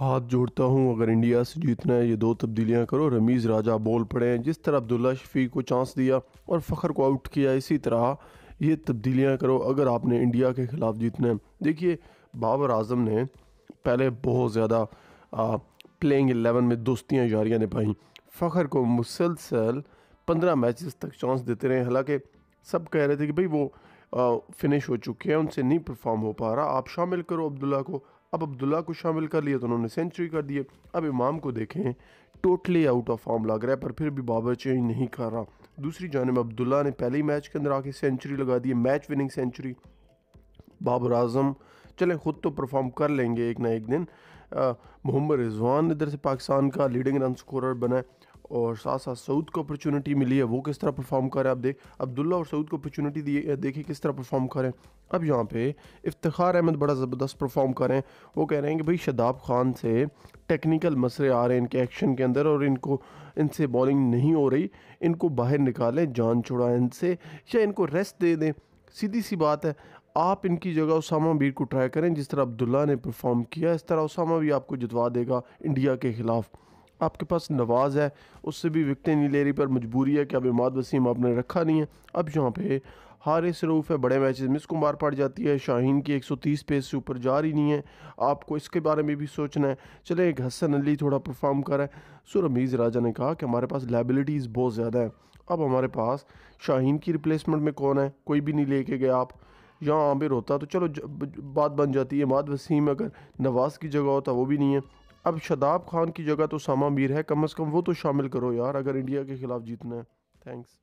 हाथ जोड़ता हूँ अगर इंडिया से जीतना है ये दो तब्दीलियाँ करो रमीज़ राजा बोल पड़े हैं जिस तरह अब्दुल्ला शफी को चांस दिया और फ़खर को आउट किया इसी तरह ये तब्दीलियाँ करो अगर आपने इंडिया के ख़िलाफ़ जीतना है देखिए बाबर आजम ने पहले बहुत ज़्यादा प्लेइंग एलेवन में दोस्तियाँ यारियाँ निभाई फ़खर को मुसलसल पंद्रह मैचेस तक चांस देते रहे हालांकि सब कह रहे थे कि भाई वो आ, फिनिश हो चुके हैं उनसे नहीं परफॉर्म हो पा रहा आप शामिल करो अब्दुल्ला को अब अब्दुल्ला को शामिल कर लिया तो उन्होंने सेंचुरी कर दिए अब इमाम को देखें टोटली आउट ऑफ फॉर्म लग रहा है पर फिर भी बाबर चेंज नहीं कर रहा दूसरी जानब अब्दुल्ला ने पहले ही मैच के अंदर आके सेंचुरी लगा दी match winning century Babar Azam चलें ख़ुद तो परफॉर्म कर लेंगे एक ना एक दिन मोहम्मद रिजवान इधर से पाकिस्तान का लीडिंग रन स्कोरर बना है और साथ साथ सऊद को अपॉर्चुनिटी मिली है वो किस तरह परफॉर्म करें आप देख अब्दुल्ला और सऊद को अपॉर्चुनिटी दिए देखिए किस तरह परफॉर्म करें अब यहाँ पे इफ्तार अहमद बड़ा ज़बरदस्त परफॉर्म करें वो कह रहे हैं कि भाई शदाब खान से टेक्निकल मसले आ रहे हैं इनके एक्शन के अंदर और इनको इनसे बॉलिंग नहीं हो रही इनको बाहर निकालें जान छुड़ाएं इनसे या इनको रेस्ट दे दें सीधी सी बात है आप इनकी जगह उसामा मीर को ट्राई करें जिस तरह अब्दुल्ला ने परफॉर्म किया इस तरह उसामा भी आपको जितवा देगा इंडिया के ख़िलाफ़ आपके पास नवाज़ है उससे भी विकटें नहीं ले रही पर मजबूरी है कि अब इमाद वसीम आपने रखा नहीं है अब यहाँ पे हारे सरूफ है बड़े मैचेस मिस को मार पड़ जाती है शाहीन की 130 पेस से ऊपर जा रही नहीं है आपको इसके बारे में भी सोचना है चले एक हसन अली थोड़ा परफॉर्म करें रहा है सुरमीज़ राजा ने कहा कि हमारे पास लाइबिलिटीज़ बहुत ज़्यादा हैं अब हमारे पास शाहीन की रिप्लेसमेंट में कौन है कोई भी नहीं लेके गए आप यहाँ आमिर होता तो चलो बात बन जाती है माद वसीम अगर नवाज़ की जगह होता वो भी नहीं है अब शदाब खान की जगह तो सामा मीर है कम अज़ कम वो तो शामिल करो यार अगर इंडिया के ख़िलाफ़ जीतना है थैंक्स